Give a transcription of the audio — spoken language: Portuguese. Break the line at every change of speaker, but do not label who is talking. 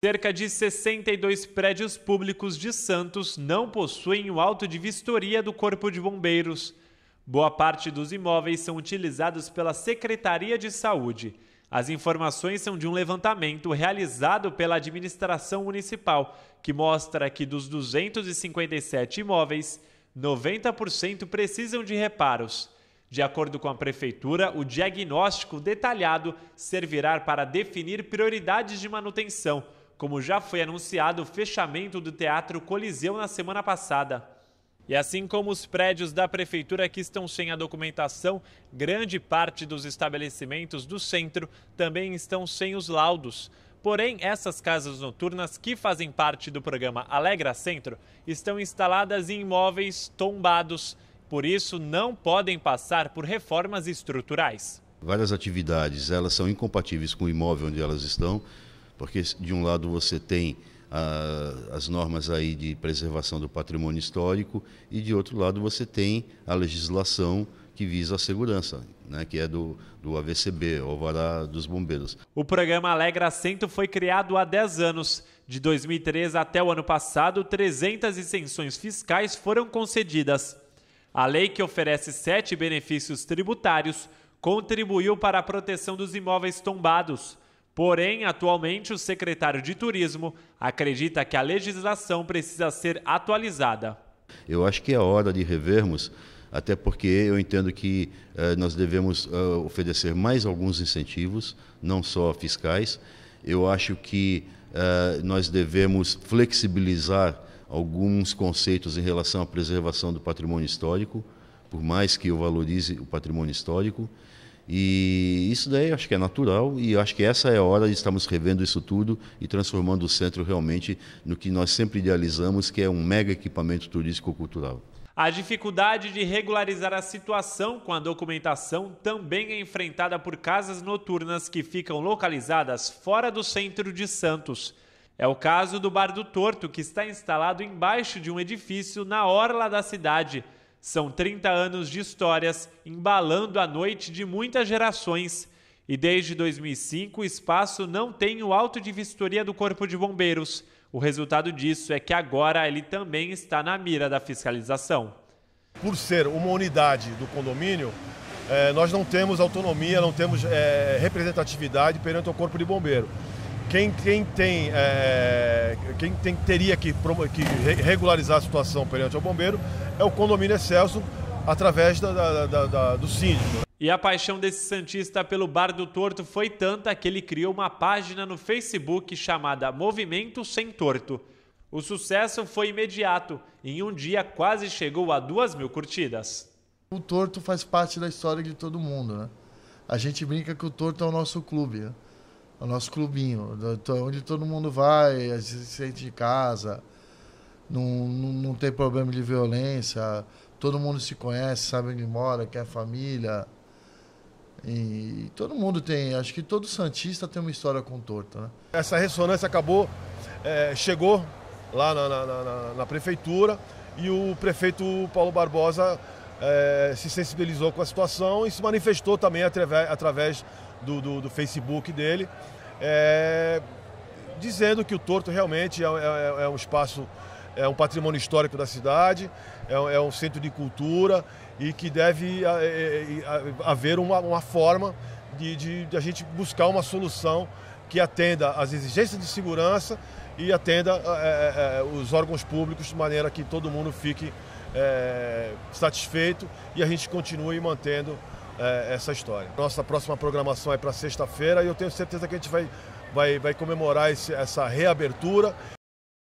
Cerca de 62 prédios públicos de Santos não possuem o auto de vistoria do Corpo de Bombeiros. Boa parte dos imóveis são utilizados pela Secretaria de Saúde. As informações são de um levantamento realizado pela administração municipal, que mostra que dos 257 imóveis, 90% precisam de reparos. De acordo com a prefeitura, o diagnóstico detalhado servirá para definir prioridades de manutenção como já foi anunciado o fechamento do Teatro Coliseu na semana passada. E assim como os prédios da prefeitura que estão sem a documentação, grande parte dos estabelecimentos do centro também estão sem os laudos. Porém, essas casas noturnas que fazem parte do programa Alegra Centro estão instaladas em imóveis tombados, por isso não podem passar por reformas estruturais.
Várias atividades, elas são incompatíveis com o imóvel onde elas estão. Porque, de um lado, você tem a, ah, as normas aí de preservação do patrimônio histórico e, de outro lado, você tem a legislação que visa a segurança, né, que é do, do AVCB, Alvará dos Bombeiros.
O programa Alegra Centro foi criado há 10 anos. De 2003 até o ano passado, 300 isenções fiscais foram concedidas. A lei, que oferece sete benefícios tributários, contribuiu para a proteção dos imóveis tombados, Porém, atualmente, o secretário de Turismo acredita que a legislação precisa ser atualizada.
Eu acho que é hora de revermos, até porque eu entendo que eh, nós devemos eh, oferecer mais alguns incentivos, não só fiscais. Eu acho que eh, nós devemos flexibilizar alguns conceitos em relação à preservação do patrimônio histórico, por mais que eu valorize o patrimônio histórico. E isso daí acho que é natural e acho que essa é a hora de estarmos revendo isso tudo e transformando o centro realmente no que nós sempre idealizamos, que é um mega equipamento turístico-cultural.
A dificuldade de regularizar a situação com a documentação também é enfrentada por casas noturnas que ficam localizadas fora do centro de Santos. É o caso do Bar do Torto, que está instalado embaixo de um edifício na orla da cidade. São 30 anos de histórias embalando a noite de muitas gerações. E desde 2005, o espaço não tem o alto de vistoria do Corpo de Bombeiros. O resultado disso é que agora ele também está na mira da fiscalização.
Por ser uma unidade do condomínio, eh, nós não temos autonomia, não temos eh, representatividade perante o Corpo de bombeiros quem, quem tem, é, quem tem, teria que, que, regularizar a situação perante o bombeiro é o condomínio excelso através da, da, da, do síndico.
E a paixão desse Santista pelo Bar do Torto foi tanta que ele criou uma página no Facebook chamada Movimento Sem Torto. O sucesso foi imediato e em um dia quase chegou a duas mil curtidas.
O torto faz parte da história de todo mundo, né? A gente brinca que o torto é o nosso clube. Né? o nosso clubinho, então, onde todo mundo vai, se sente de casa, não, não, não tem problema de violência, todo mundo se conhece, sabe onde mora, quer é família. E todo mundo tem, acho que todo Santista tem uma história com torta, né?
Essa ressonância acabou, é, chegou lá na, na, na, na prefeitura e o prefeito Paulo Barbosa é, se sensibilizou com a situação e se manifestou também através, através do, do, do, Facebook dele, é, dizendo que o Torto realmente é, é, é um espaço, é um patrimônio histórico da cidade, é, é um centro de cultura e que deve é, haver uma, uma forma de, de, de a gente buscar uma solução que atenda às exigências de segurança e atenda é, é, os órgãos públicos de maneira que todo mundo fique é, satisfeito e a gente continue mantendo essa história. Nossa próxima programação é para sexta-feira e eu tenho certeza que a gente vai, vai, vai comemorar esse, essa reabertura